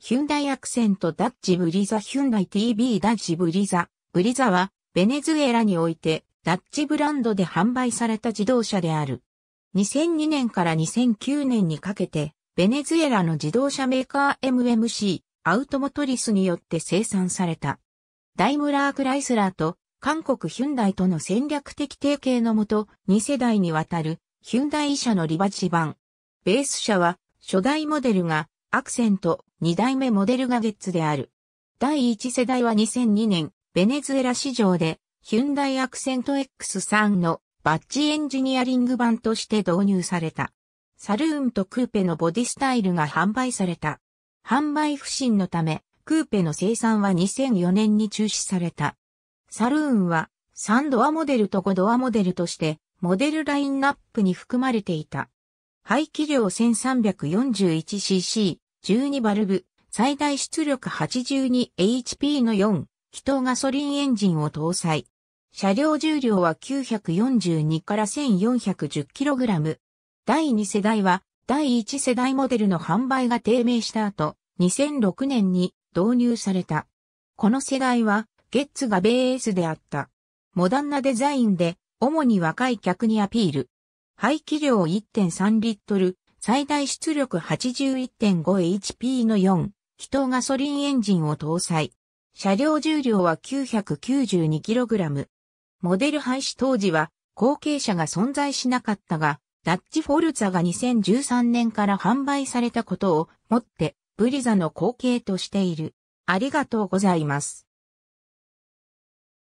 ヒュンダイアクセントダッジブリザヒュンダイ TV ダッジブリザ。ブリザは、ベネズエラにおいて、ダッチブランドで販売された自動車である。2002年から2009年にかけて、ベネズエラの自動車メーカー MMC、アウトモトリスによって生産された。ダイムラー・クライスラーと韓国ヒュンダイとの戦略的提携のもと、2世代にわたるヒュンダイ車のリバジ版。ベース車は初代モデルがアクセント、2代目モデルがゲッツである。第1世代は2002年、ベネズエラ市場で、ヒュンダイアクセント X3 のバッジエンジニアリング版として導入された。サルーンとクーペのボディスタイルが販売された。販売不振のため、クーペの生産は2004年に中止された。サルーンは3ドアモデルと5ドアモデルとしてモデルラインナップに含まれていた。排気量 1341cc、12バルブ、最大出力 82HP の4、気筒ガソリンエンジンを搭載。車両重量は942から 1410kg。第2世代は、第1世代モデルの販売が低迷した後、2006年に導入された。この世代は、ゲッツがベースであった。モダンなデザインで、主に若い客にアピール。排気量1.3リットル、最大出力 81.5HP の4、気筒ガソリンエンジンを搭載。車両重量は 992kg。モデル廃止当時は後継者が存在しなかったが、ダッチフォルツァが2013年から販売されたことをもって、ブリザの後継としている。ありがとうございます。